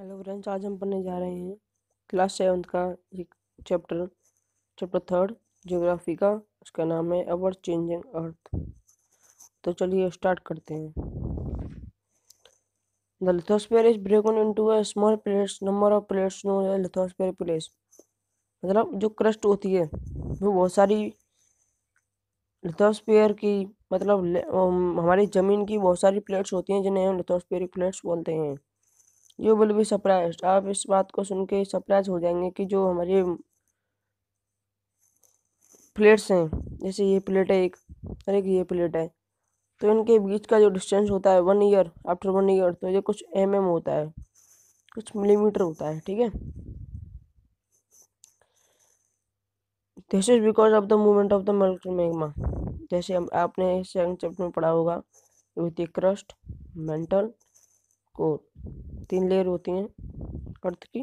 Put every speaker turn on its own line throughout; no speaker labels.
Hello friends आज हम पढ़ने जा रहे हैं क्लास सेवन का एक चैप्टर चैप्टर थर्ड ज्योग्राफी का उसका नाम है अवर चेंजिंग अर्थ तो चलिए स्टार्ट करते हैं the lithosphere is broken into a small plates number of plates no lithosphere plates मतलब जो क्रस्ट होती है वो बहुत सारी लिथोस्फेयर की मतलब हमारी ज़मीन की बहुत सारी प्लेट्स होती हैं जिन्हें हम लिथोस्फेयरिक प्लेट्स बोलते हैं यू विल बी सरप्राइज आप इस बात को सुन के सरप्राइज हो जाएंगे कि जो हमारे प्लेट्स हैं जैसे ये प्लेट है एक हर एक ये प्लेट है तो इनके बीच का जो डिस्टेंस होता है one year after one year तो ये कुछ एम mm होता है कुछ मिलीमीटर होता है ठीक है this is because of the movement of the molten magma जैसे हम आपने सेकंड चैप्टर में पढ़ा होगा विथ क्रस्ट मेंटल कोर तीन लेयर होती हैं अर्थ की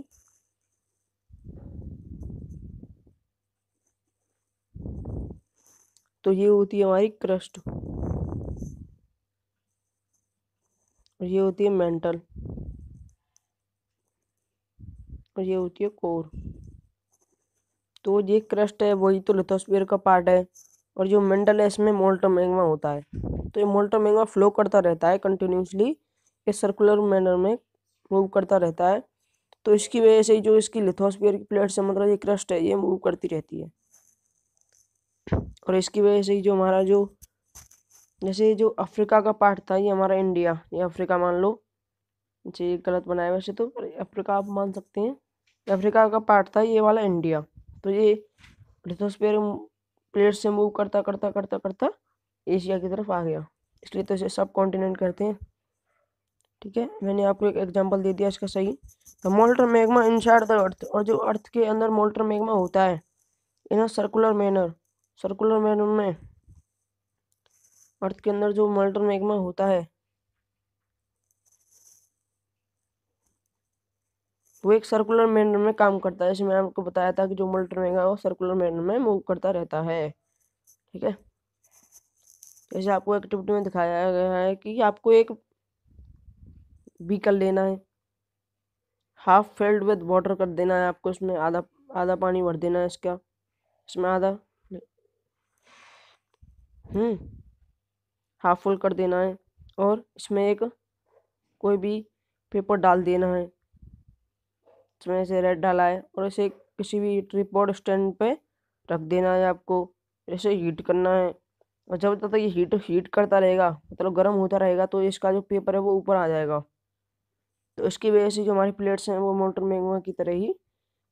तो ये होती है हमारी क्रस्ट और ये होती है मेंटल और ये होती है कोर तो ये क्रस्ट है वही तो लिथोस्फीयर का पार्ट है और जो मेंटल है इसमें मोल्टम मैग्मा होता है तो ये मोल्टम मैग्मा फ्लो करता रहता है कंटिन्यूसली इस सर्कुलर मैनर में मूव करता रहता है तो इसकी वजह से जो इसकी लिथोस्फीयर की प्लेट्स है मतलब ये क्रस्ट है ये मूव करती रहती है और इसकी वजह से जो हमारा जो जैसे जो अफ्रीका का पार्ट था ये हमारा इंडिया ये अफ्रीका मान लो जी अच्छा, गलत बनाया वैसे तो अफ्रीका आप मान सकते हैं अफ्रीका का पार्ट था ये वाला इंडिया तो ये लिथोस्फीयर प्लेट से मूव करता करता करता करता एशिया की तरफ आ गया इसलिए तो इसे सब कॉन्टिनेंट करते हैं ठीक है मैंने आपको एक एग्जाम्पल दे दिया इसका सही तो molten magma inside the earth और जो अर्थ के अंदर मोल्टर मैग्मा होता है in a circular manner circular manner में अर्थ के अंदर जो मोल्टर मैग्मा होता है वो एक सर्कुलर मैनर में काम करता है जैसे मैंने आपको बताया था कि जो मोल्टर मैग्मा वो सर्कुलर मैनर में मूव करता रहता है ठीक है जैसे आपको एक्टिविटी में दिखाया गया है कि आपको एक भी कर लेना है हाफ फिल्ड विद वाटर कर देना है आपको इसमें आधा आधा पानी भर देना है इसका इसमें आधा हम्म हाफ फुल कर देना है और इसमें एक कोई भी पेपर डाल देना है इसमें ऐसे रेड डाला है और इसे किसी भी ट्रिपॉड स्टैंड पे रख देना है आपको इसे हीट करना है और जब तक तो ये हीट हीट करता रहेगा मतलब गर्म होता रहेगा तो इसका जो पेपर है वो ऊपर आ जाएगा तो इसकी वजह से जो हमारी प्लेट्स हैं वो मोटर मैगमा की तरह ही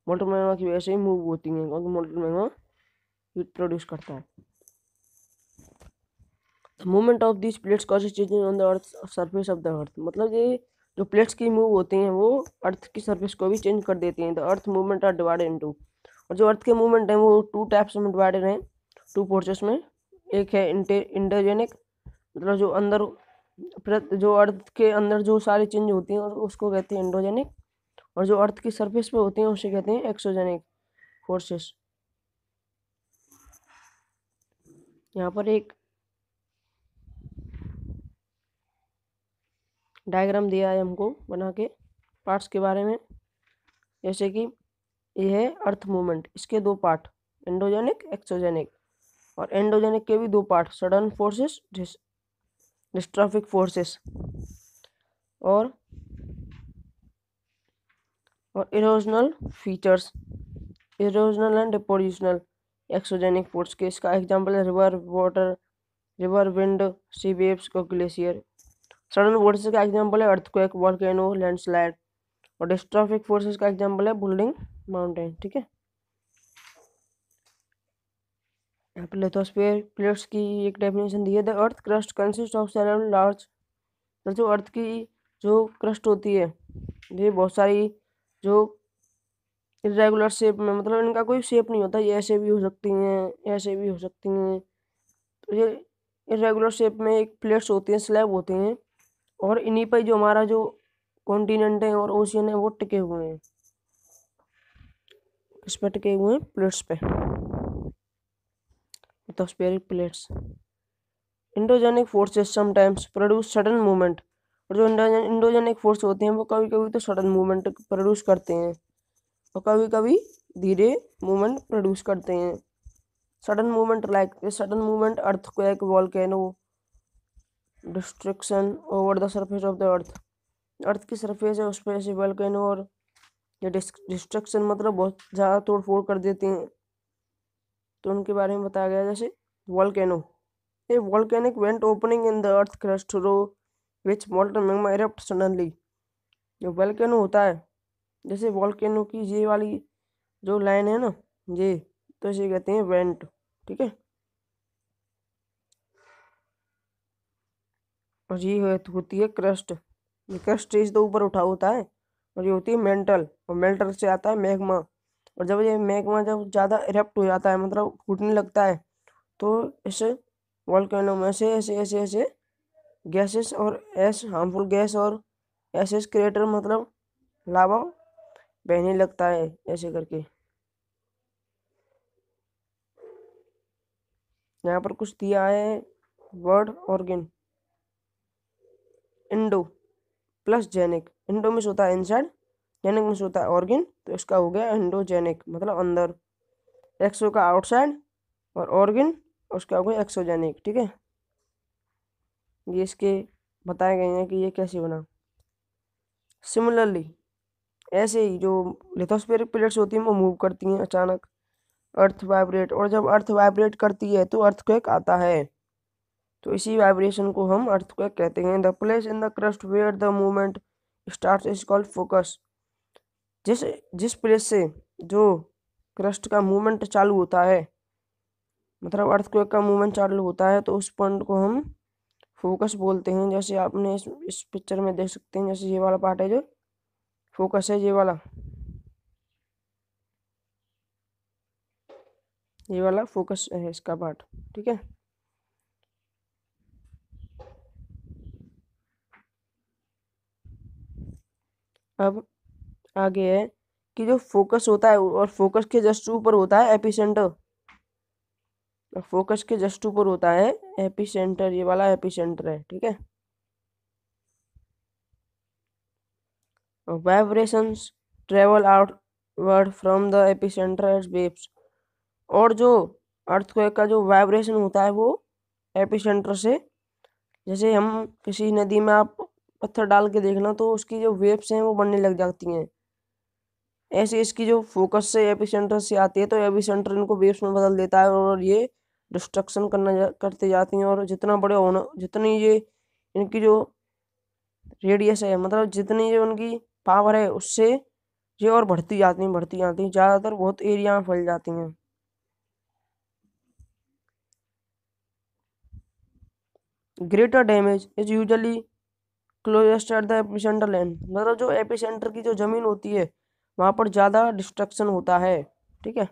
मोटर मैगमा की वजह से ही मूव होती हैं क्योंकि मोटर मैगमा हीट प्रोड्यूस करता है the movement of this plates cause changing on the earth surface of the earth मतलब ये जो प्लेट्स की मूव होती हैं वो अर्थ की सरफेस को भी चेंज कर देती हैं the earth movement are divided to और जो अर्थ के मूवमेंट हैं वो टू टाइप्स में डिवाइडेड हैं टू फोर्सेस में एक है इंडोजेनिक मतलब जो अंदर जो अर्थ के अंदर जो सारी चेंज होती हैं उसको कहते हैं एंडोजेनिक और जो अर्थ की सरफेस पे होती हैं उसे कहते हैं एक्सोजेनिक फोर्सेस यहाँ पर एक डायग्राम दिया है हमको बना के पार्ट्स के बारे में जैसे कि ये है अर्थ मूवमेंट इसके दो पार्ट एंडोजेनिक एक्सोजेनिक और एंडोजेनिक के भी दो part sudden forces diastrophic forces और और erosional features erosional and depositional exogenic force के इसका एग्जांपल है river water river wind sea waves और ग्लेशियर सडन फोर्सेस का एग्जांपल है अर्थक्वेक वॉल्केनो लैंडस्लाइड और डिस्ट्रॉफिक फोर्सेस का एग्जांपल है बुल्डिंग माउंटेन ठीक है प्लेथोस्फेयर प्लेट्स की एक डेफिनेशन दी है the earth crust consist of seven large जो अर्थ की जो क्रस्ट होती है ये बहुत सारी जो इरेगुलर शेप में मतलब इनका कोई शेप नहीं होता ये ऐसे भी हो सकती हैं ऐसे भी हो सकती हैं तो ये इरेगुलर शेप में एक प्लेट्स होती हैं स्लैब होती हैं और इन्हीं पर जो हमारा जो कॉन्टीनेंट है और ओशियन है वो टिके हुए हैं इस पर टिके हुए हैं प्लेट्स पर with atmospheric plates. Endogenic forces sometimes produce sudden movement और जो इंडोजेनिक फोर्स होते हैं वो कभी कभी तो सडन मूवमेंट प्रोड्यूस करते हैं और कभी कभी धीरे मूवमेंट प्रोड्यूस करते हैं sudden movement like sudden movement earth को एक वॉल volcano destruction over the surface of the earth earth की सरफेस है उस पर ऐसे वॉल वॉलकैनो और या डिस्ट्रक्शन मतलब बहुत ज़्यादा तोड़ फोड़ कर देते हैं तो उनके बारे में बताया गया जैसे volcano a volcanic vent opening in the earth crust through which molten magma erupt suddenly जो वॉलकैनो होता है जैसे वॉलकैनो की ये वाली जो लाइन है ना ये तो इसे कहते हैं वेंट ठीक है और ये तो होती है क्रस्ट क्रस्ट इज तो ऊपर उठा होता है और ये होती है मेंटल और मेल्टर से आता है मैग्मा और जब ये मैग्मा जब ज़्यादा इरेप्ट हो जाता है मतलब फूटने लगता है तो इस वॉलकैनो में से ऐसे ऐसे ऐसे गैसेस और ऐस हार्मफुल गैस और ऐसे क्रिएटर मतलब लावा बहने लगता है ऐसे करके यहाँ पर कुछ दिया है word origin endo plus genic endo में होता है इनसाइड जेनिक में से होता है ऑर्गेन तो इसका हो गया एंडोजेनिक मतलब अंदर एक्सो का आउटसाइड और ऑर्गेन उसका हो गया एक्सोजेनिक ठीक है ये इसके बताए गए हैं कि ये कैसे बना सिमिलरली ऐसे ही जो लिथोस्फेरिक प्लेट्स होती हैं वो मूव करती हैं अचानक अर्थ वाइब्रेट और जब अर्थ वाइब्रेट करती है तो अर्थक्वेक आता है तो इसी वाइब्रेशन को हम अर्थक्वेक कहते हैं the place in the crust where the movement start is called focus जिस जिस प्लेस से जो क्रस्ट का मूवमेंट चालू होता है मतलब अर्थक्वेक का मूवमेंट चालू होता है तो उस पॉइंट को हम फोकस बोलते हैं जैसे आपने इस इस पिक्चर में देख सकते हैं जैसे ये वाला पार्ट है जो फोकस है ये वाला ये वाला फोकस है इसका पार्ट ठीक है अब आगे है कि जो फोकस होता है और फोकस के जस्ट ऊपर होता है एपिसेंटर फोकस के जस्ट ऊपर होता है एपिसेंटर ये वाला एपिसेंटर है ठीक है vibrations travel outward from the epicentre as waves और जो अर्थक्वेक का जो वाइब्रेशन होता है वो एपिसेंटर से जैसे हम किसी नदी में आप पत्थर डाल के देखना तो उसकी जो वेव्स हैं वो बनने लग जाती हैं ऐसे इसकी जो फोकस से एपिसेंटर से आती है तो एपिसेंटर इनको वेव्स में बदल देता है और ये डिस्ट्रक्शन करना जा, करते जाती हैं और जितना बड़े होना जितनी ये इनकी जो रेडियस है मतलब जितनी जो उनकी पावर है उससे ये और बढ़ती जाती हैं बढ़ती जाती हैं ज़्यादातर बहुत एरिया में फैल जाती हैं greater damage is usually closest at the epicentre land मतलब जो एपिसेंटर की जो ज़मीन होती है वहाँ पर ज़्यादा डिस्ट्रक्शन होता है ठीक है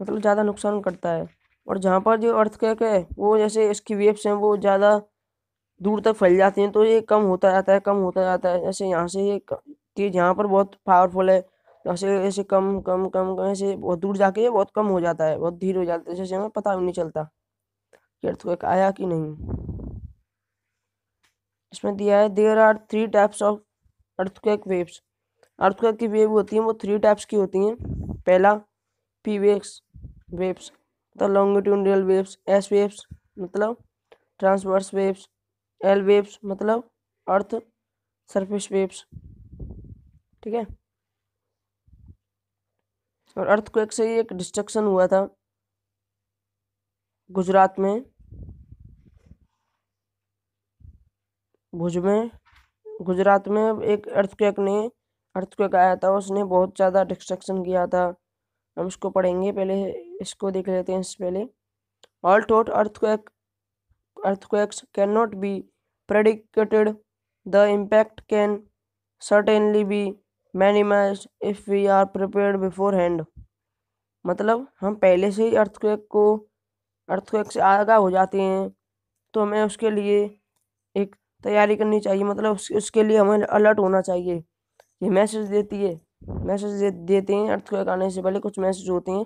मतलब ज़्यादा नुकसान करता है और जहाँ पर जो अर्थ कैक है वो जैसे इसकी वेव्स हैं वो ज़्यादा दूर तक फैल जाती हैं तो ये कम होता जाता है कम होता जाता है जैसे यहाँ से ये तेज यहाँ पर बहुत पावरफुल है यहाँ से ऐसे कम कम कम कम ऐसे बहुत दूर जाके बहुत कम हो जाता है बहुत धीरे हो जाता है जैसे हमें पता भी नहीं चलता कि कैक आया कि नहीं इसमें दिया है there are three types of earthquake waves earthquake की वेव होती हैं वो थ्री टाइप्स की होती हैं पहला पी वेव्स वेव्स मतलब लॉन्गिट्यूडियल वेव्स एस वेव्स मतलब ट्रांसवर्स वेव्स एल वेव्स मतलब अर्थ सरफेस वेव्स ठीक है और अर्थक्वेक से ही एक डिस्ट्रक्शन हुआ था गुजरात में भुज में गुजरात में एक अर्थक्वेक ने अर्थक्वेक आया था उसने बहुत ज़्यादा डिस्ट्रक्शन किया था हम इसको पढ़ेंगे पहले इसको देख लेते हैं इससे पहले although earthquake earthquakes can not be predicted the impact can certainly be minimised if we are prepare beforehand मतलब हम पहले से ही अर्थक्वेक को अर्थक्वेक से आगाह हो जाते हैं तो हमें उसके लिए एक तैयारी करनी चाहिए मतलब उस, उसके लिए हमें अलर्ट होना चाहिए ये मैसेज देती है मैसेज दे, देते हैं अर्थक्वेक आने से पहले कुछ मैसेज होते हैं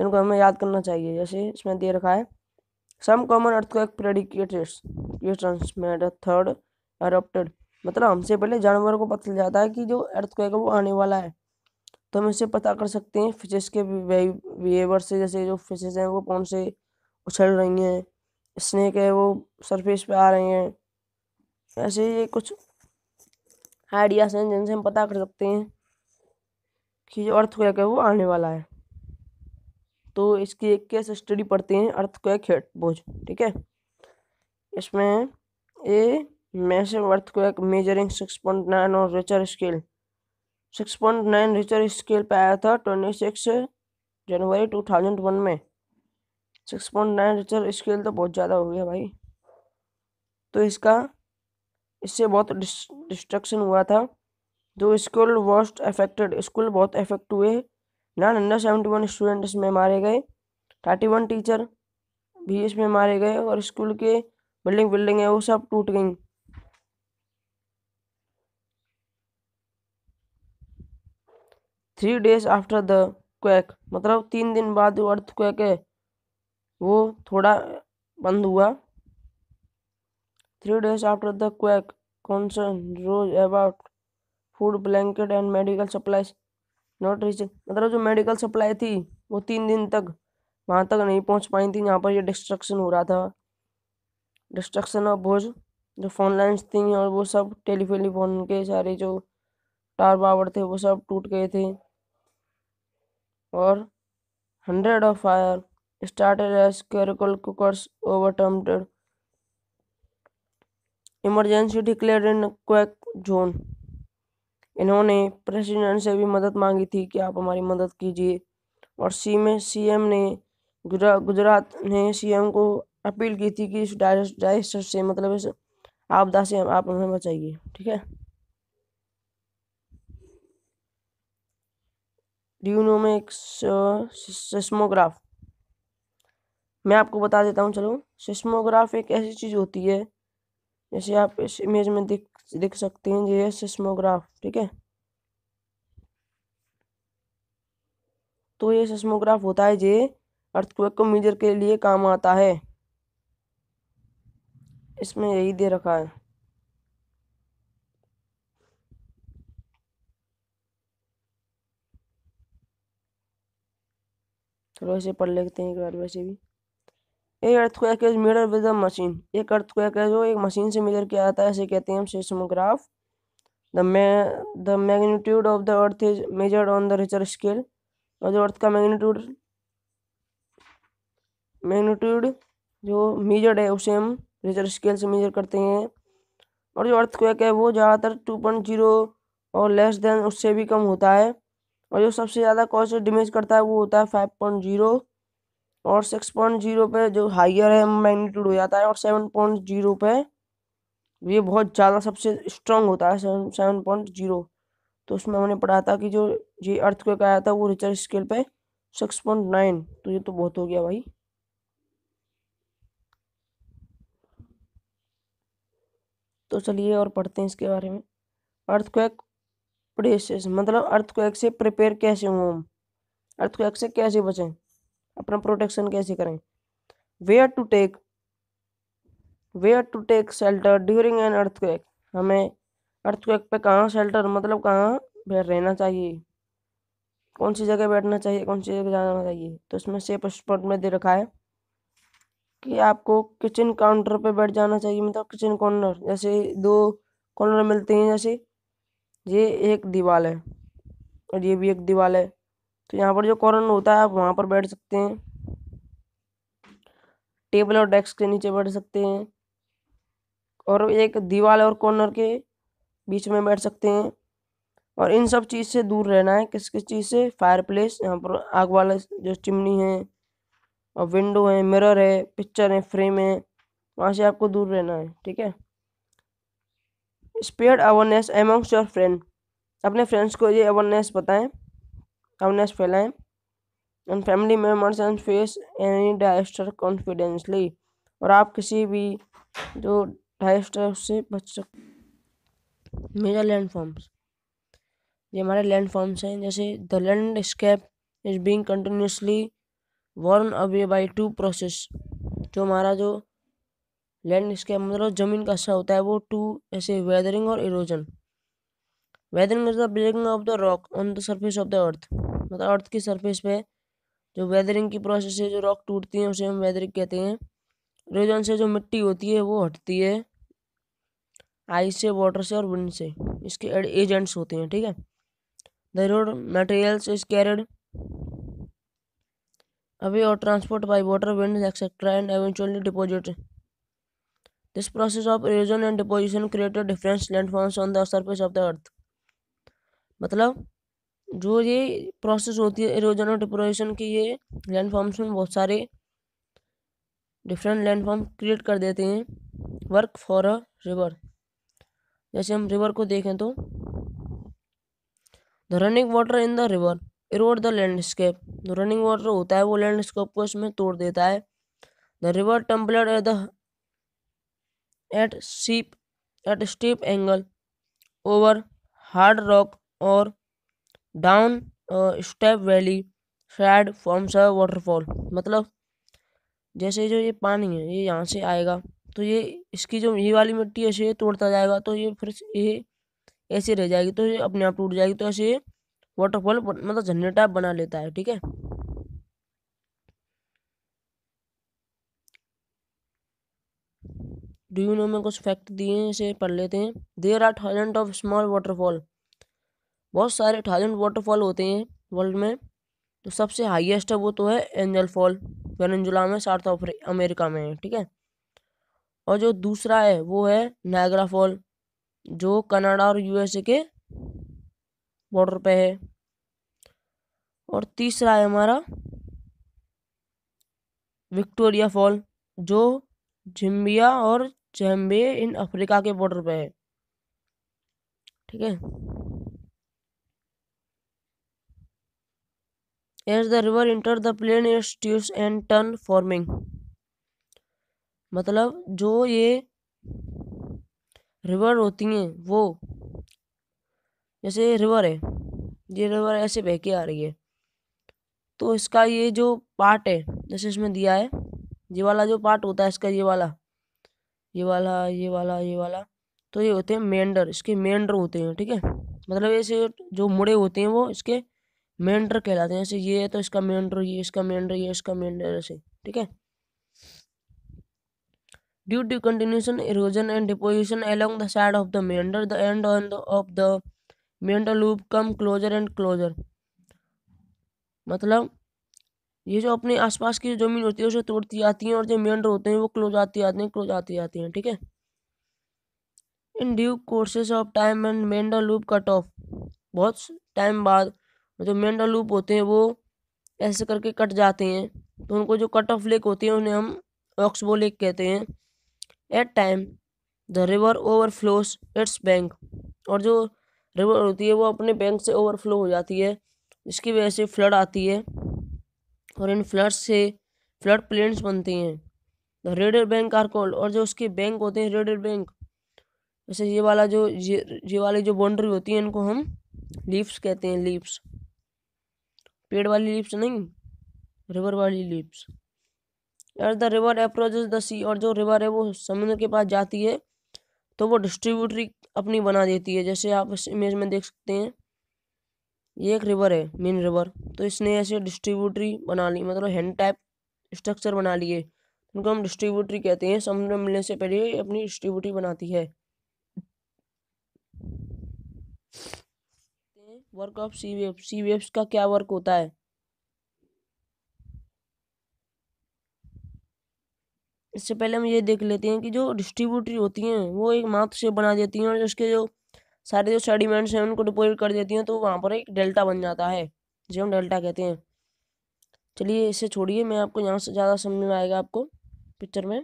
जिनको हमें याद करना चाहिए जैसे इसमें दे रखा है सम कॉमन अर्थक्वेक प्रेडिकेटर्स ये मैटर थर्ड अरप्टेड मतलब हमसे पहले जानवरों को पता चल जाता है कि जो अर्थ है वो आने वाला है तो हम इससे पता कर सकते हैं फिशेस के बिहेवियर से जैसे जो फिशेस हैं वो कौन से उछल रही हैं स्नैक है वो सरफेस पे आ रहे हैं ऐसे ये कुछ आइडियाज़ हैं जिनसे हम पता कर सकते हैं कि जो क्वैक है वो आने वाला है तो इसकी एक केस स्टडी पढ़ते हैं अर्थक्वेक हेट बोझ ठीक है इसमें a earthquake measuring six point nine और Richter scale six point nine Richter scale पे आया था twenty six January two thousand one में six point nine Richter scale तो बहुत ज़्यादा हो गया भाई तो इसका इससे बहुत डिस्ट्रक्शन हुआ था दो स्कूल वर्स्ट अफेक्टेड स्कूल बहुत अफेक्ट हुए nine hundred seventy one student इसमें मारे गए थर्टी वन टीचर भी इसमें मारे गए और स्कूल के बिल्डिंग बिल्डिंग है वो सब टूट गई three days after the quake मतलब तीन दिन बाद अर्थ क्वैक है वो थोड़ा बंद हुआ Three days after the quake, concern rose about food blanket and medical supply not reach मतलब जो मेडिकल सप्लाई थी वो तीन दिन तक वहाँ तक नहीं पहुँच पाई थी यहाँ पर ये डिस्ट्रक्शन हो रहा था डिस्ट्रक्शन ऑफ भोज जो फोन लाइन्स थी और वो सब टेलीफोन के सारे जो टावर वावर थे वो सब टूट गए थे और hundred of fire started as कैरिकल cookers overturned emergency declare in quake zone इन्होंने प्रेसिडेंट से भी मदद मांगी थी कि आप हमारी मदद कीजिए और सी में सी एम ने गुजरा गुजरात ने सी एम को अपील की थी कि इस डायस्टर से मतलब इस आपदा से आप हमें बचाइए ठीक है ड्यूनो सिस्मोग्राफ uh, मैं आपको बता देता हूँ चलो सिस्मोग्राफ एक ऐसी चीज़ होती है जैसे आप इस इमेज में दिख दिख सकते हैं ये सिस्मोग्राफ ठीक है तो ये सिस्मोग्राफ होता है ये अर्थक्वेक को मेजर के लिए काम आता है इसमें यही दे रखा है थोड़ा से पढ़ लेते हैं एक बार वैसे भी एक earthquake is meter with a machine एक अर्थक्वेक है जो एक मशीन से मीटर किया जाता है ऐसे कहते हैं हम seismograph the the magnitude of the earth is measured on the Richter scale और जो अर्थ का मैग्नीट्यूड मैग्नीट्यूड जो मेजर्ड है उसे हम रिचर स्केल से मेजर करते हैं और जो अर्थक्वेक है वो ज़्यादातर टू पॉइंट जीरो और लेस देन उससे भी कम होता है और जो सबसे ज़्यादा कॉस्ट डिमेज करता है वो होता है फाइव पॉइंट जीरो और सिक्स पॉइंट जीरो पे जो हाइयर है मैग्नीट्यूड हो जाता है और सेवन पॉइंट जीरो पे ये बहुत ज़्यादा सबसे स्ट्रांग होता है सेवन सेवन पॉइंट जीरो तो उसमें हमने पढ़ा था कि जो ये अर्थ को आया था वो रिचर स्केल पे सिक्स पॉइंट नाइन तो ये तो बहुत हो गया भाई तो चलिए और पढ़ते हैं इसके बारे में अर्थ क्वेक प्रेसेस मतलब अर्थ क्वेक से प्रिपेयर कैसे हों हम अर्थ क्वेक से कैसे बचें अपना प्रोटेक्शन कैसे करें where to take where to take shelter during an earthquake हमें अर्थक्वेक पे कहाँ शेल्टर मतलब कहाँ बैठ रहना चाहिए कौन सी जगह बैठना चाहिए कौन सी जगह जाना चाहिए तो इसमें सेफ स्पॉट में दे रखा है कि आपको किचन काउंटर पे बैठ जाना चाहिए मतलब किचन कॉर्नर जैसे दो कॉर्नर मिलते हैं जैसे ये एक दीवार है और ये भी एक दीवार है तो यहाँ पर जो कॉर्नर होता है आप वहाँ पर बैठ सकते हैं टेबल और डेस्क के नीचे बैठ सकते हैं और एक दीवार और कॉर्नर के बीच में बैठ सकते हैं और इन सब चीज़ से दूर रहना है किस किस चीज़ से फायर प्लेस यहाँ पर आग वाला जो चिमनी है और विंडो है मिरर है पिक्चर है फ्रेम है वहाँ से आपको दूर रहना है ठीक है spare awareness amongst your friend अपने फ्रेंड्स को ये अवेयरनेस बताएं calmness fell and family members and face any disaster confidently और आप किसी भी जो डाइस्टर से बच सकते मेजर लैंड फॉर्म्स ये हमारे लैंड फॉर्म्स हैं जैसे the landscape is being continuously worn away by two process जो हमारा जो लैंड स्केप मतलब जमीन का हिस्सा होता है वो टू ऐसे वेदरिंग और erosion weathering is the breaking of the rock on the surface of the earth मतलब अर्थ की सरफेस पे जो वेदरिंग की प्रोसेस है जो रॉक टूटती है उसे हम वेदरिंग कहते हैं रेजन से जो मिट्टी होती है वो हटती है आइस से वाटर से और विंड से इसके एजेंट्स होते हैं ठीक है the road materials is carried away और transport by water wind etcetera and eventually deposit this process of erosion and deposition created different landforms on the surface of the earth मतलब जो ये प्रोसेस होती है इरोजन और deportation की ये landforms में बहुत सारे डिफरेंट फॉर्म क्रिएट कर देते हैं वर्क फॉर अ रिवर जैसे हम रिवर को देखें तो the running water in the river erode the landscape जो रनिंग वाटर होता है वो लैंडस्केप को इसमें तोड़ देता है the river tumbler at the at steep at steep angle over hard rock और down step valley side forms a waterfall मतलब जैसे जो ये पानी है ये यहाँ से आएगा तो ये इसकी जो ये वाली मिट्टी ऐसे ये तोड़ता जाएगा तो ये फिर ये ऐसे रह जाएगी तो ये अपने आप टूट जाएगी तो ऐसे ये वाटरफॉल मतलब झरने टाइप बना लेता है ठीक है डू यू नो में कुछ फैक्ट दिए हैं इसे पढ़ लेते हैं there are thousand of small waterfall बहुत सारे थाउजेंड वाटरफॉल होते हैं वर्ल्ड में तो सबसे हाईएस्ट है वो तो है एंजल फॉल वेनजुला में साउथ अमेरिका में है ठीक है और जो दूसरा है वो है नागरा फॉल जो कनाडा और यूएसए के बॉर्डर पे है और तीसरा है हमारा विक्टोरिया फॉल जो जिम्बिया और जैम्बे इन अफ्रीका के बॉर्डर पे है ठीक है as the river enter the plain institute and turn forming मतलब जो ये रिवर होती हैं वो जैसे रिवर है ये रिवर ऐसे बह के आ रही है तो इसका ये जो पार्ट है जैसे इसमें दिया है ये वाला जो पार्ट होता है इसका ये वाला ये वाला ये वाला ये वाला तो ये होते हैं मेंडर इसके मेंडर होते हैं ठीक है मतलब ऐसे जो मुड़े होते हैं वो इसके मेंटर कहलाते हैं जैसे ये है तो इसका मेंटर ये इसका मेंटर ये इसका मेंटर ऐसे ठीक है due to continuation erosion and deposition along the side of the meander the end of the meander loop come closer and closer मतलब ये जो अपने आसपास की ज़मीन होती है उसे तोड़ती आती है और जो मेंटर होते हैं वो क्लोज आती आती हैं क्लोज आती आती हैं ठीक है in due courses of time and meander loop cut off बहुत टाइम बाद जो मेंढा लूप होते हैं वो ऐसे करके कट जाते हैं तो उनको जो कट ऑफ लेक होती है उन्हें हम ऑक्सबो लेक कहते हैं at time the river overflows its bank और जो रिवर होती है वो अपने बैंक से ओवरफ्लो हो जाती है इसकी वजह से फ्लड आती है और इन फ्लड्स से फ्लड प्लेन्स बनती हैं द रेडर बैंक आर कॉल्ड और जो उसके बैंक होते हैं रेडर बैंक जैसे ये वाला जो ये, ये वाली जो बाउंड्री होती है इनको हम लीव्स कहते हैं लीव्स पेड़ वाली लिप्स नहीं रिवर वाली lips as the river approach the sea और जो रिवर है वो समुद्र के पास जाती है तो वो डिस्ट्रीब्यूटरी अपनी बना देती है जैसे आप इस इमेज में देख सकते हैं ये एक रिवर है मेन रिवर तो इसने ऐसे डिस्ट्रीब्यूटरी बना ली मतलब हैंड टाइप स्ट्रक्चर बना लिए उनको हम डिस्ट्रीब्यूटरी कहते हैं समुद्र मिलने से पहले अपनी डिस्ट्रीब्यूटरी बनाती है work of sea wave sea waves का क्या वर्क होता है इससे पहले हम ये देख लेते हैं कि जो डिस्ट्रीब्यूटरी होती हैं वो एक मात्र से बना देती हैं और उसके जो सारे जो सेडिमेंट्स हैं उनको डिपोजिट कर देती हैं तो वहाँ पर एक डेल्टा बन जाता है जिसे हम डेल्टा कहते हैं चलिए इसे छोड़िए मैं आपको यहाँ से ज़्यादा समझ में आएगा आपको पिक्चर में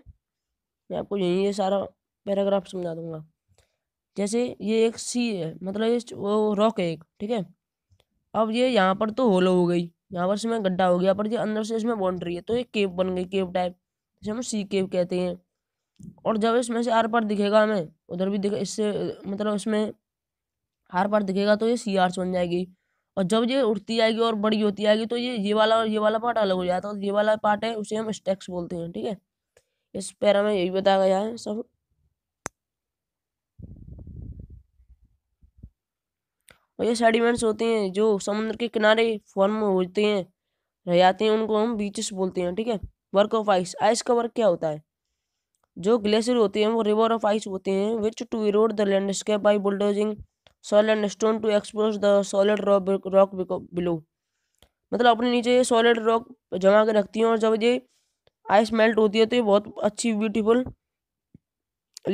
मैं आपको यहीं ये सारा पैराग्राफ समझा दूँगा जैसे ये एक सी है मतलब ये वो रॉक है एक ठीक है अब ये यहाँ पर तो होलो हो गई यहाँ पर इसमें गड्ढा हो गया पर ये अंदर से इसमें बाउंड्री है तो ये केव बन गई केव टाइप जिसे हम सी केव कहते हैं और जब इसमें से आर पार दिखेगा हमें उधर भी दिखे इससे मतलब इसमें आर पार दिखेगा तो ये सी आर्स बन जाएगी और जब ये उठती आएगी और बड़ी होती आएगी तो ये ये वाला और ये वाला पार्ट अलग हो जाता है ये वाला पार्ट है उसे हम स्टैक्स बोलते हैं ठीक है इस पैरा में यही बताया गया है सब और ये सेडिमेंट्स होते हैं जो समुद्र के किनारे फॉर्म होते हैं रह जाते हैं उनको हम बीचेस बोलते हैं ठीक है वर्क ऑफ आइस आइस का वर्क क्या होता है जो ग्लेशियर होते हैं वो रिवर ऑफ आइस होते हैं which to erode the landscape by bulldozing soil and stone to expose the solid rock below मतलब अपने नीचे ये सॉलिड रॉक जमा के रखती हैं और जब ये आइस मेल्ट होती है तो ये बहुत अच्छी ब्यूटीफुल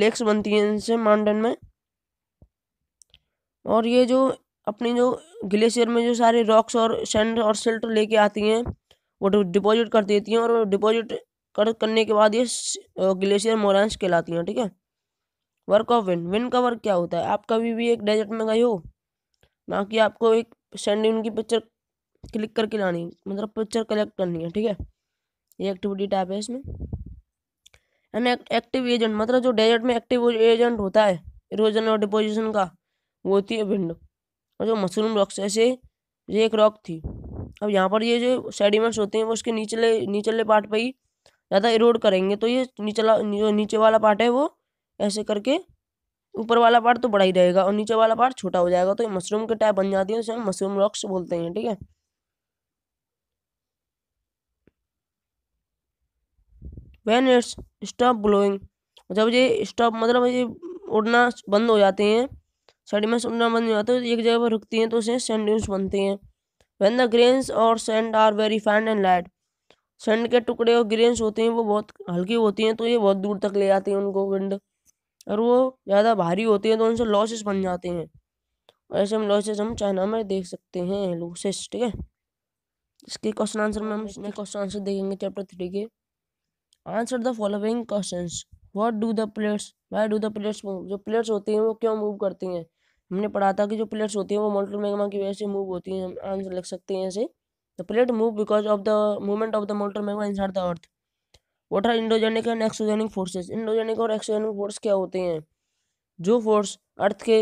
लेक्स बनती हैं इनसे माउंटेन में और ये जो अपनी जो ग्लेशियर में जो सारे रॉक्स और सैंड और सिल्ट लेके आती हैं वो डिपॉजिट कर देती हैं और डिपॉजिट कर करने के बाद ये ग्लेशियर मोरेंस कहलाती हैं ठीक है वर्क ऑफ विंड विंड का वर्क क्या होता है आप कभी भी एक डेजर्ट में गए हो बाकी आपको एक सैंड उनकी पिक्चर क्लिक करके लानी मतलब पिक्चर कलेक्ट करनी है ठीक है ये एक्टिविटी टाइप है इसमें एंड एक्टिव एजेंट मतलब जो डेजर्ट में एक्टिव एजेंट होता है इरोजन और डिपोजिशन का वो होती है विंड और जो मशरूम रॉक्स ऐसे ये एक रॉक थी अब यहाँ पर ये जो सेडिमेंट्स होते हैं वो उसके नीचले नीचले पार्ट पर ही ज़्यादा इरोड करेंगे तो ये निचला जो नीचे वाला पार्ट है वो ऐसे करके ऊपर वाला पार्ट तो बड़ा ही रहेगा और नीचे वाला पार्ट छोटा हो जाएगा तो ये मशरूम के टाइप बन जाती है उसे हम मशरूम रॉक्स बोलते हैं ठीक है वैन इट्स स्टॉप ब्लोइंग जब ये स्टॉप मतलब ये उड़ना बंद हो जाते हैं सेडिमेंट समूह बन आते हैं एक जगह पर रुकती हैं तो उसे सेंड ड्यून्स बनती हैं वैन द ग्रेन्स और sand are very fine and light sand के टुकड़े और ग्रेन्स होते हैं वो बहुत हल्की होती हैं तो ये बहुत दूर तक ले जाती हैं उनको विंड और वो ज़्यादा भारी होती हैं तो उनसे लॉसेस बन जाते हैं ऐसे हम लॉसेस हम चाइना में देख सकते हैं लूसेस ठीक है इसके क्वेश्चन आंसर में हम इसमें क्वेश्चन आंसर देखेंगे चैप्टर थ्री के answer the following question what do the players why do the players move जो प्लेयर्स होती हैं वो क्यों मूव करती हैं हमने पढ़ा था कि जो प्लेट्स होती हैं वो मोटर मैग्मा की वजह से मूव होती हैं हम आंसर लिख सकते हैं ऐसे the plate move because of the movement of the molten magma side the earth what are endogenic and exogenic forces endogenic और एक्सोजेनिक फोर्स क्या होते हैं जो फोर्स अर्थ के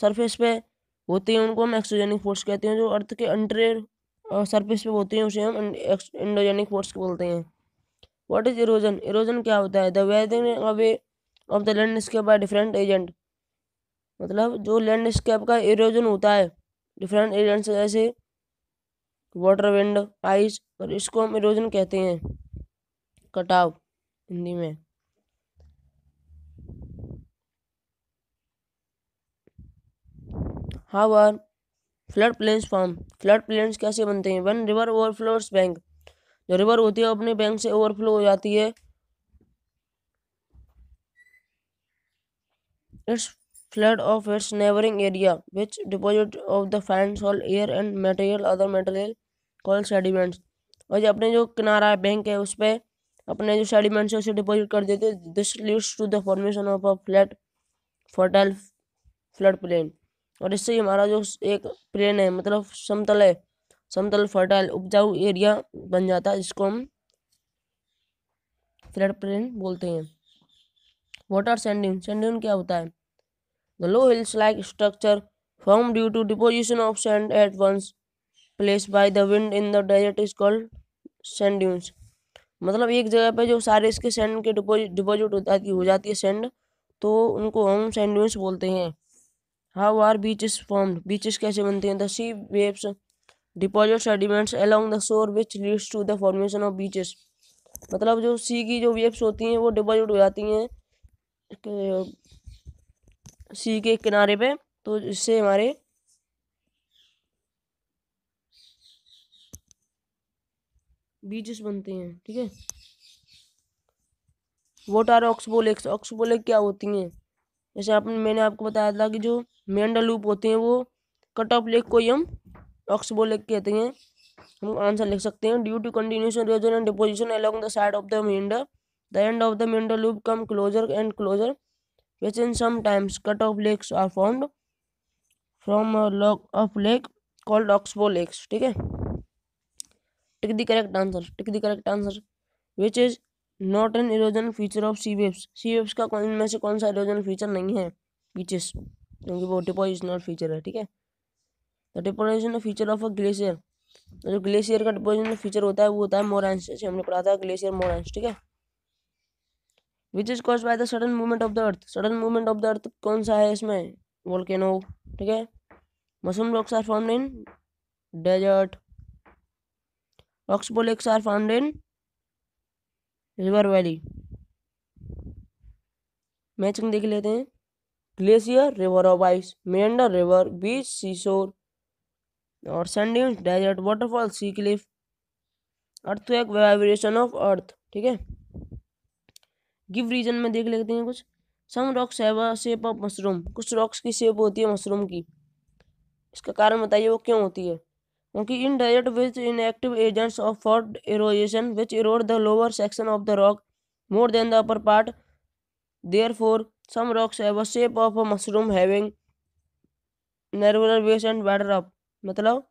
सरफेस पे होते हैं उनको हम एक्सोजेनिक फोर्स कहते हैं जो अर्थ के अंडर सरफेस पे होते हैं उसे हम इंडोजेनिक फोर्स बोलते हैं व्हाट इज इरोजन इरोजन क्या होता है the weathering away of the landscape by different agent मतलब जो लैंडस्केप का इरोजन होता है डिफरेंट एजेंट्स जैसे वाटर विंड आइस और इसको हम इरोजन कहते हैं कटाव हिंदी में how are flood plains form flood plains कैसे बनते हैं वन रिवर ओवरफ्लोस बैंक जो रिवर होती है अपने बैंक से ओवरफ्लो हो जाती है its flood of its neighboring area, which deposit of the fans all air and material other material called sediments. और जो अपने जो किनारा है बैंक है उस पर अपने जो सेडिमेंट्स है उसे डिपॉजिट कर देते this leads to the formation of a flat fertile flood plain और इससे हमारा जो एक प्लेन है मतलब समतल है समतल फर्टाइल उपजाऊ एरिया बन जाता है जिसको हम फ्लड प्लेन बोलते हैं वाटर सेंडिंग सेंडिंग क्या होता है The low hills-like structure formed due to deposition of sand at once placed by the wind in the desert is called sand dunes. मतलब एक जगह पे जो सारे इसके सैंड के डिपोजिट हो जाती है सैंड तो उनको हम सैंड ड्यून्स बोलते हैं how are beaches formed beaches कैसे बनते हैं the sea waves deposit sediments along the shore which leads to the formation of beaches मतलब जो सी की जो वेव्स होती हैं वो डिपॉजिट हो जाती हैं सी के किनारे पे तो इससे हमारे बीचेस बनते हैं ठीक है वोट आर ऑक्सबोलिक्स ऑक्सबोलिक क्या होती हैं जैसे आपने मैंने आपको बताया था कि जो मेंडल लूप होते हैं वो कट ऑफ लेक को ही हम ऑक्सबोलिक कहते हैं हम आंसर लिख सकते हैं due to continuation erosion and deposition along the side of the meander the end of the meander loop come closer and closer within times cut off lakes are formed from a log of lake called oxbow lakes ठीक है tick the correct answer tick the correct answer which is not an erosion feature of sea waves sea waves का कौन में से कौन सा erosion feature नहीं है बीचेस क्योंकि वो डिपोजिशनल फीचर है ठीक है the deposition feature of a glacier जो ग्लेशियर का डिपोजिशन फीचर होता है वो होता है मोरेंस जैसे हमने पढ़ा था ग्लेशियर मोरेंस ठीक है which is cause by the sudden movement of the earth sudden movement of the earth कौन सा है इसमें वोल्केनो ठीक है mushroom rocks are form in desert rocks boulders are form in river valley matching देख लेते हैं glacier river of ice meander river beach seashore और sand desert waterfall sea cliff earth vibration of earth ठीक है give reason में देख लेते हैं कुछ सम रॉक्स है शेप ऑफ मशरूम कुछ रॉक्स की शेप होती है मशरूम की इसका कारण बताइए वो क्यों होती है क्योंकि in direct which in active agents of ford erosion which erode the lower section of the rock more than the upper part therefore some rocks है shape of a mushroom having narrower base and water of मतलब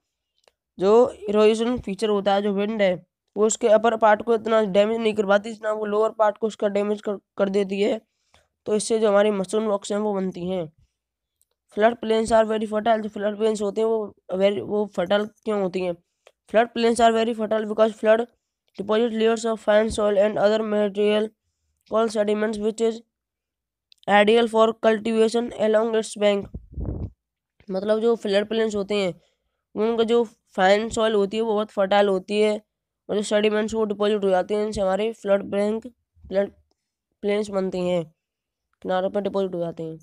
जो erosion feature होता है जो wind है वो उसके upper part को इतना डैमेज नहीं कर पाती जितना वो लोअर पार्ट को उसका डैमेज कर, कर देती है तो इससे जो हमारी मसरूम रॉक्स हैं वो बनती हैं flood plains are very fertile जो फ्लड प्लेन्स होते हैं वो वेरी वो फर्टाइल क्यों होती हैं flood plains are very fertile because flood deposit layers of fine soil and other material call sediments which is ideal for cultivation along its bank मतलब जो फ्लड प्लेन्स होते हैं उनका जो फाइन सॉइल होती है वो बहुत फर्टाइल होती है मतलब सेडिमेंट्स वो डिपॉजिट हो जाते हैं इनसे हमारे फ्लड बैंक फ्लड प्लेन्स बनती हैं किनारों पर डिपॉजिट हो जाते हैं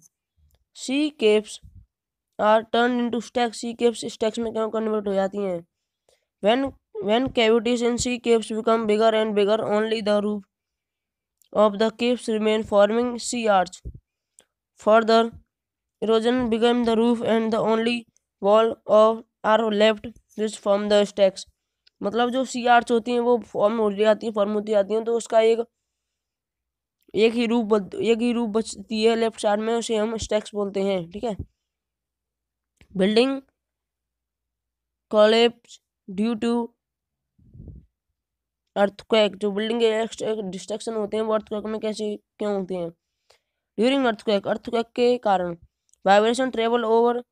sea capes are turn into stacks sea capes stacks में क्यों कन्वर्ट हो जाती हैं when when cavities in sea capes become bigger and bigger only the roof of the capes remain forming sea arch further erosion become the roof and the only wall of are left which form the stacks मतलब जो सी arts होती हैं वो form हो जाती हैं form होती जाती हैं तो उसका एक एक ही रूप एक ही रूप बचती है लेफ्ट साइड में उसे हम स्टैक्स बोलते हैं ठीक है building collapse due to earthquake जो बिल्डिंग के डिस्ट्रक्शन होते हैं वो अर्थक्वेक में कैसे क्यों होते हैं ड्यूरिंग अर्थक्वेक अर्थक्वेक के कारण vibration travel over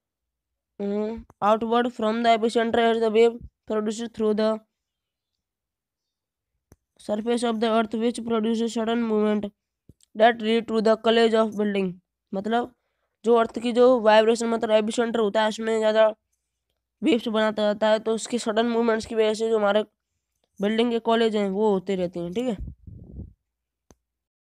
outward from the epicentre at the wave produced through the surface of the earth which produces sudden movement that lead to the collapse of building मतलब जो earth की जो vibration मतलब एबिसेंटर होता है उसमें ज़्यादा वेव्स बनाता जाता है तो उसकी सडन मूवमेंट्स की वजह से जो हमारे बिल्डिंग के कॉलेज हैं वो होते रहते हैं ठीक है